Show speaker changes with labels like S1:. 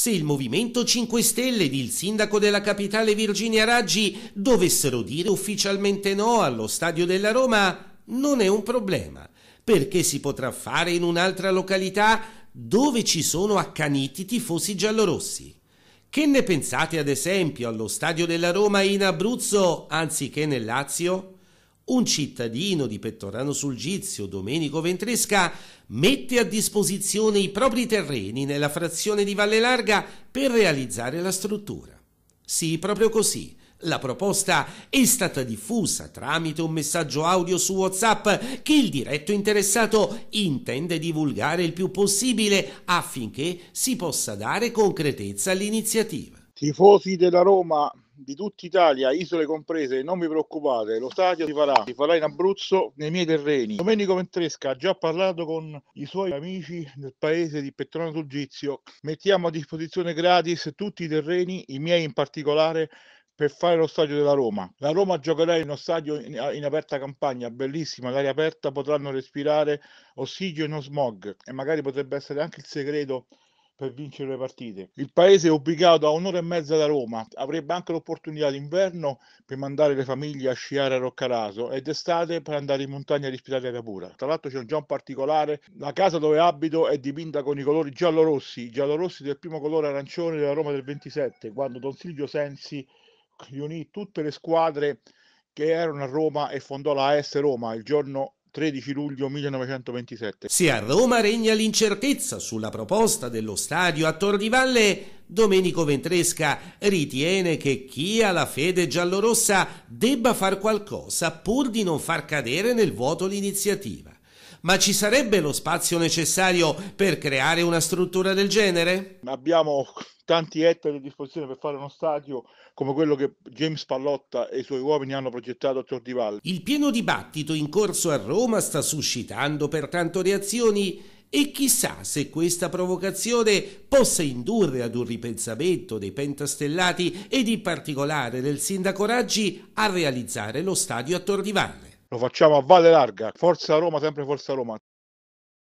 S1: se il Movimento 5 Stelle ed il sindaco della capitale Virginia Raggi dovessero dire ufficialmente no allo stadio della Roma, non è un problema, perché si potrà fare in un'altra località dove ci sono accaniti tifosi giallorossi. Che ne pensate ad esempio allo stadio della Roma in Abruzzo anziché nel Lazio? un cittadino di Pettorano sul Gizio, Domenico Ventresca, mette a disposizione i propri terreni nella frazione di Valle Larga per realizzare la struttura. Sì, proprio così. La proposta è stata diffusa tramite un messaggio audio su WhatsApp che il diretto interessato intende divulgare il più possibile affinché si possa dare concretezza all'iniziativa. Tifosi della Roma, di
S2: tutta Italia, isole comprese, non vi preoccupate, lo stadio si farà, si farà in Abruzzo nei miei terreni. Domenico Ventresca ha già parlato con i suoi amici del paese di Petrona sul Gizio, mettiamo a disposizione gratis tutti i terreni, i miei in particolare, per fare lo stadio della Roma. La Roma giocherà in uno stadio in, in aperta campagna, bellissima, l'aria aperta, potranno respirare ossigeno e smog e magari potrebbe essere anche il segreto per vincere le partite. Il paese è ubicato a un'ora e mezza da Roma, avrebbe anche l'opportunità d'inverno per mandare le famiglie a sciare a Roccaraso ed estate per andare in montagna a rispirare aria pura. Tra l'altro c'è un già particolare, la casa dove abito è dipinta con i colori giallo-rossi, giallo-rossi del primo colore arancione della Roma del 27, quando Don Silvio Sensi riunì tutte le squadre che erano a Roma e fondò la AS Roma il giorno 13 luglio 1927.
S1: Se a Roma regna l'incertezza sulla proposta dello stadio a Tor di Valle, Domenico Ventresca ritiene che chi ha la fede giallorossa debba far qualcosa pur di non far cadere nel vuoto l'iniziativa ma ci sarebbe lo spazio necessario per creare una struttura del genere? Abbiamo tanti ettari
S2: a disposizione per fare uno stadio
S1: come quello che James
S2: Pallotta e i suoi uomini hanno progettato a Tor di Valle.
S1: Il pieno dibattito in corso a Roma sta suscitando pertanto reazioni e chissà se questa provocazione possa indurre ad un ripensamento dei pentastellati ed in particolare del sindaco Raggi a realizzare lo stadio a Tor di Valle
S2: lo facciamo a valle larga. Forza Roma, sempre Forza Roma.